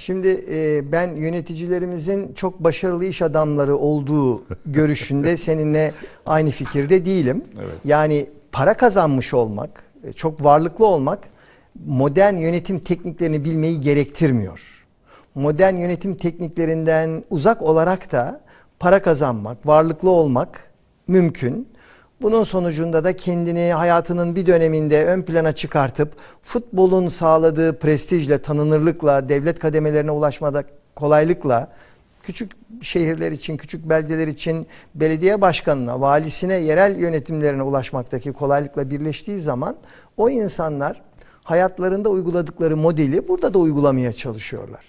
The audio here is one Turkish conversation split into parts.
Şimdi e, ben yöneticilerimizin çok başarılı iş adamları olduğu görüşünde seninle aynı fikirde değilim. Evet. Yani para kazanmış olmak, e, çok varlıklı olmak modern yönetim tekniklerini bilmeyi gerektirmiyor. Modern yönetim tekniklerinden uzak olarak da para kazanmak, varlıklı olmak mümkün. Bunun sonucunda da kendini hayatının bir döneminde ön plana çıkartıp futbolun sağladığı prestijle, tanınırlıkla, devlet kademelerine ulaşmada kolaylıkla küçük şehirler için, küçük beldeler için belediye başkanına, valisine, yerel yönetimlerine ulaşmaktaki kolaylıkla birleştiği zaman o insanlar hayatlarında uyguladıkları modeli burada da uygulamaya çalışıyorlar.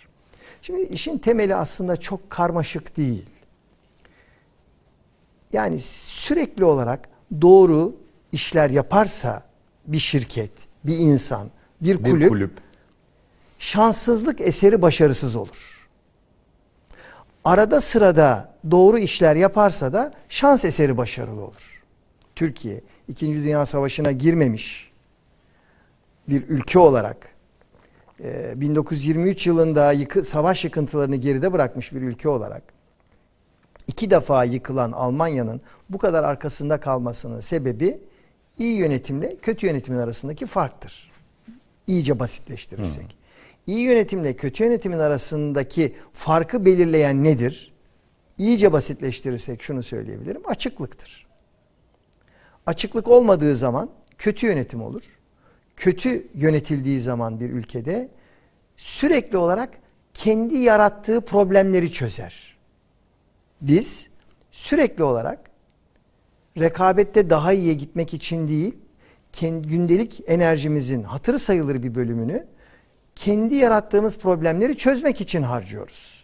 Şimdi işin temeli aslında çok karmaşık değil. Yani sürekli olarak doğru işler yaparsa bir şirket, bir insan, bir kulüp, bir kulüp. şanssızlık eseri başarısız olur. Arada sırada doğru işler yaparsa da şans eseri başarılı olur. Türkiye 2. Dünya Savaşı'na girmemiş bir ülke olarak 1923 e, yılında savaş yıkıntılarını geride bırakmış bir ülke olarak iki defa yıkılan Almanya'nın bu kadar arkasında kalmasının sebebi iyi yönetimle kötü yönetimin arasındaki farktır. İyice basitleştirirsek. Hı. İyi yönetimle kötü yönetimin arasındaki farkı belirleyen nedir? İyice basitleştirirsek şunu söyleyebilirim. Açıklıktır. Açıklık olmadığı zaman kötü yönetim olur. Kötü yönetildiği zaman bir ülkede sürekli olarak kendi yarattığı problemleri çözer biz sürekli olarak rekabette daha iyiye gitmek için değil, kendi gündelik enerjimizin hatırı sayılır bir bölümünü kendi yarattığımız problemleri çözmek için harcıyoruz.